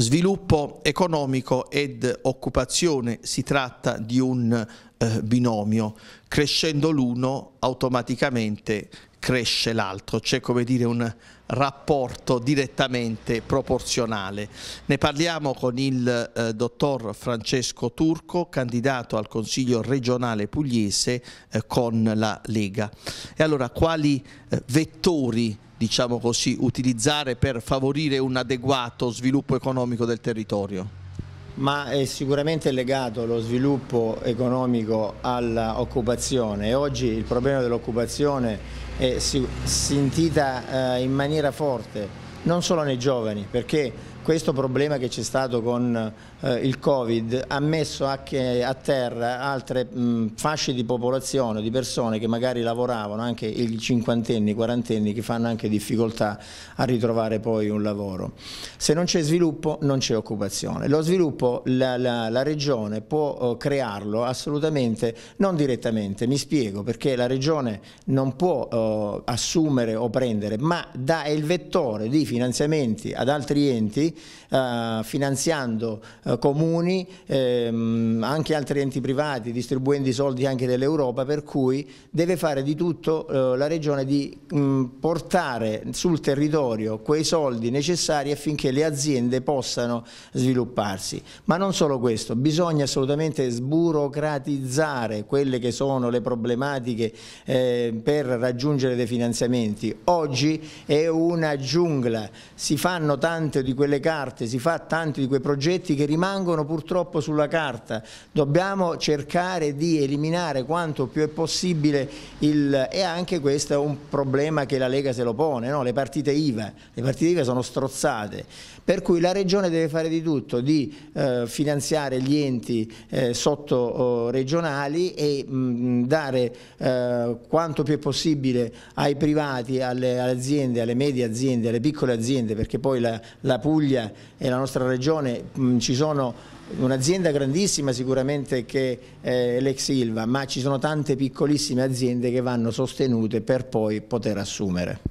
Sviluppo economico ed occupazione si tratta di un eh, binomio, crescendo l'uno automaticamente cresce l'altro, c'è come dire un rapporto direttamente proporzionale. Ne parliamo con il eh, dottor Francesco Turco, candidato al Consiglio regionale pugliese eh, con la Lega. E allora quali eh, vettori diciamo così, utilizzare per favorire un adeguato sviluppo economico del territorio? ma è sicuramente legato lo sviluppo economico all'occupazione. Oggi il problema dell'occupazione è sentita eh, in maniera forte non solo nei giovani, perché questo problema che c'è stato con eh, il Covid ha messo anche a terra altre mh, fasce di popolazione, di persone che magari lavoravano, anche i cinquantenni, i quarantenni, che fanno anche difficoltà a ritrovare poi un lavoro. Se non c'è sviluppo non c'è occupazione. Lo sviluppo la, la, la Regione può eh, crearlo assolutamente non direttamente, mi spiego, perché la Regione non può eh, assumere o prendere, ma è il vettore di finanziamenti ad altri enti, eh, finanziando eh, comuni, ehm, anche altri enti privati, distribuendo i soldi anche dell'Europa, per cui deve fare di tutto eh, la Regione di mh, mm, portare sul territorio quei soldi necessari affinché le aziende possano svilupparsi. Ma non solo questo, bisogna assolutamente sburocratizzare quelle che sono le problematiche eh, per raggiungere dei finanziamenti. Oggi è una giungla 2000 si fanno tante di quelle carte, si fa tanti di quei progetti che rimangono purtroppo sulla carta. Dobbiamo cercare di eliminare quanto più è possibile il... e anche questo è un problema che la Lega se lo pone, no? le partite IVA, le partite IVA sono strozzate, per cui la Regione deve fare di tutto, di eh, finanziare gli enti eh, sottoregionali oh, e mh, mm, dare eh, quanto più è possibile ai privati, alle, alle aziende, alle medie aziende, alle piccole pure aziende, perché poi la, la Puglia e la nostra regione mh, ci sono un'azienda grandissima sicuramente che è l'ex Ilva, ma ci sono tante piccolissime aziende che vanno sostenute per poi poter assumere.